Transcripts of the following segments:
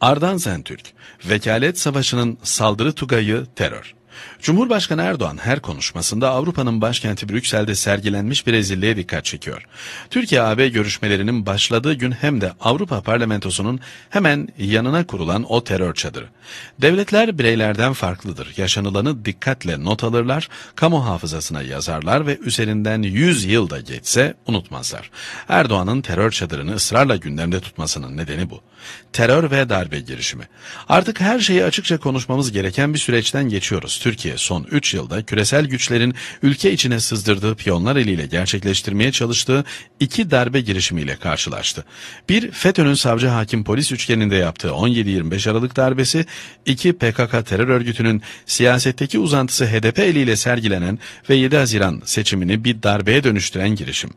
Ardan Zentürk, Vekalet Savaşı'nın saldırı tugayı terör. Cumhurbaşkanı Erdoğan her konuşmasında Avrupa'nın başkenti Brüksel'de sergilenmiş bir Brezilya'ya dikkat çekiyor. Türkiye-AB görüşmelerinin başladığı gün hem de Avrupa Parlamentosu'nun hemen yanına kurulan o terör çadırı. Devletler bireylerden farklıdır. Yaşanılanı dikkatle not alırlar, kamu hafızasına yazarlar ve üzerinden 100 yıl da geçse unutmazlar. Erdoğan'ın terör çadırını ısrarla gündemde tutmasının nedeni bu. Terör ve darbe girişimi. Artık her şeyi açıkça konuşmamız gereken bir süreçten geçiyoruz. Türkiye son 3 yılda küresel güçlerin ülke içine sızdırdığı piyonlar eliyle gerçekleştirmeye çalıştığı iki darbe girişimiyle karşılaştı. Bir FETÖ'nün savcı hakim polis üçgeninde yaptığı 17-25 Aralık darbesi, iki PKK terör örgütünün siyasetteki uzantısı HDP eliyle sergilenen ve 7 Haziran seçimini bir darbeye dönüştüren girişim.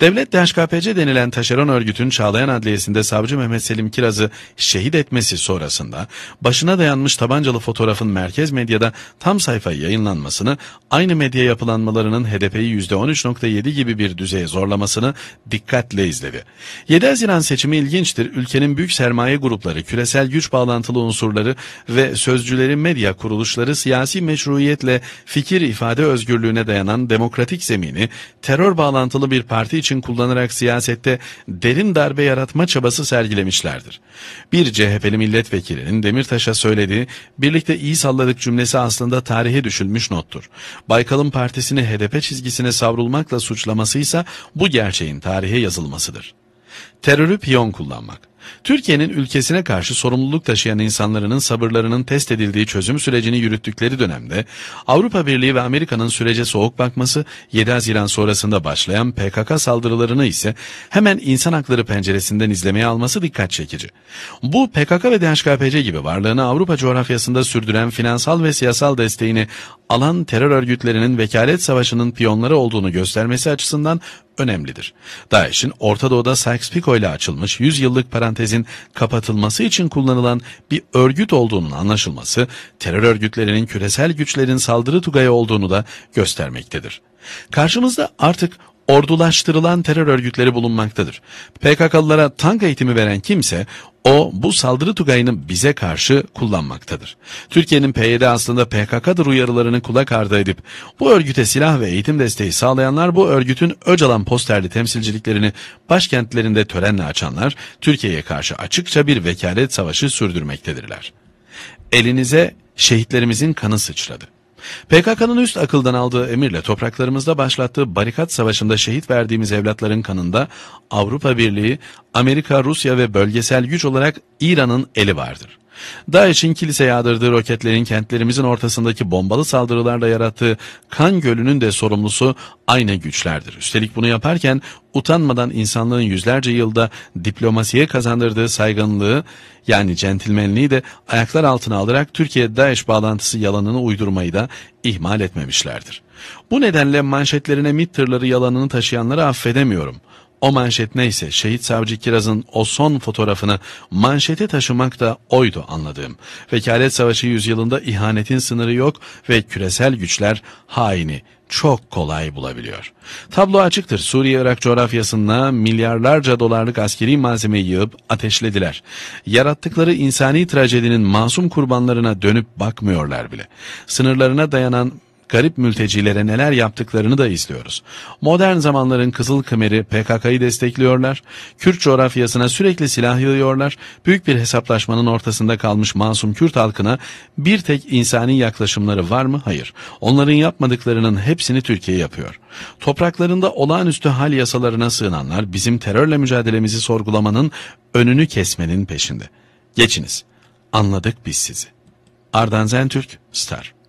Devlet DHKPC denilen taşeron örgütün Çağlayan Adliyesi'nde savcı Mehmet Selim Kiraz'ı şehit etmesi sonrasında başına dayanmış tabancalı fotoğrafın merkez medyada tam sayfa yayınlanmasını, aynı medya yapılanmalarının HDP'yi %13.7 gibi bir düzeye zorlamasını dikkatle izledi. 7 Haziran seçimi ilginçtir. Ülkenin büyük sermaye grupları, küresel güç bağlantılı unsurları ve sözcüleri medya kuruluşları siyasi meşruiyetle fikir ifade özgürlüğüne dayanan demokratik zemini terör bağlantılı bir parti için kullanarak siyasette derin darbe yaratma çabası sergilemişlerdir. Bir CHP'li milletvekilinin Demirtaş'a söylediği birlikte iyi salladık cümlesi aslında aslında tarihe düşülmüş nottur. Baykal'ın partisini HDP çizgisine savrulmakla suçlamasıysa bu gerçeğin tarihe yazılmasıdır. Terörü piyon kullanmak Türkiye'nin ülkesine karşı sorumluluk taşıyan insanların sabırlarının test edildiği çözüm sürecini yürüttükleri dönemde Avrupa Birliği ve Amerika'nın sürece soğuk bakması 7 Haziran sonrasında başlayan PKK saldırılarını ise hemen insan hakları penceresinden izlemeye alması dikkat çekici. Bu PKK ve DHKPC gibi varlığını Avrupa coğrafyasında sürdüren finansal ve siyasal desteğini alan terör örgütlerinin vekalet savaşının piyonları olduğunu göstermesi açısından önemlidir. DAEŞ'in Orta Doğu'da Sykes-Picot ile açılmış 100 yıllık parantez parantezin kapatılması için kullanılan bir örgüt olduğunun anlaşılması, terör örgütlerinin küresel güçlerin saldırı tugayı olduğunu da göstermektedir. Karşımızda artık ordulaştırılan terör örgütleri bulunmaktadır. PKK'lılara tank eğitimi veren kimse o bu saldırı tugayını bize karşı kullanmaktadır. Türkiye'nin PYD aslında PKK'dır uyarılarını kulak ardı edip bu örgüte silah ve eğitim desteği sağlayanlar bu örgütün Öcalan posterli temsilciliklerini başkentlerinde törenle açanlar Türkiye'ye karşı açıkça bir vekalet savaşı sürdürmektedirler. Elinize şehitlerimizin kanı sıçradı. PKK'nın üst akıldan aldığı emirle topraklarımızda başlattığı barikat savaşında şehit verdiğimiz evlatların kanında Avrupa Birliği, Amerika, Rusya ve bölgesel güç olarak İran'ın eli vardır. DAEŞ'in kilise yağdırdığı roketlerin kentlerimizin ortasındaki bombalı saldırılarla yarattığı kan gölünün de sorumlusu aynı güçlerdir. Üstelik bunu yaparken utanmadan insanlığın yüzlerce yılda diplomasiye kazandırdığı saygınlığı yani centilmenliği de ayaklar altına alarak Türkiye-DAEŞ bağlantısı yalanını uydurmayı da ihmal etmemişlerdir. Bu nedenle manşetlerine MİT tırları yalanını taşıyanları affedemiyorum. O manşet neyse şehit savcı Kiraz'ın o son fotoğrafını manşete taşımak da oydu anladığım. Vekalet savaşı yüzyılında ihanetin sınırı yok ve küresel güçler haini çok kolay bulabiliyor. Tablo açıktır. Suriye-Irak coğrafyasında milyarlarca dolarlık askeri malzeme yığıp ateşlediler. Yarattıkları insani trajedinin masum kurbanlarına dönüp bakmıyorlar bile. Sınırlarına dayanan garip mültecilere neler yaptıklarını da izliyoruz. Modern zamanların Kızıl Kımeri PKK'yı destekliyorlar, Kürt coğrafyasına sürekli silah yığıyorlar, büyük bir hesaplaşmanın ortasında kalmış masum Kürt halkına bir tek insani yaklaşımları var mı? Hayır. Onların yapmadıklarının hepsini Türkiye yapıyor. Topraklarında olağanüstü hal yasalarına sığınanlar bizim terörle mücadelemizi sorgulamanın önünü kesmenin peşinde. Geçiniz. Anladık biz sizi. Ardan Zentürk, Star.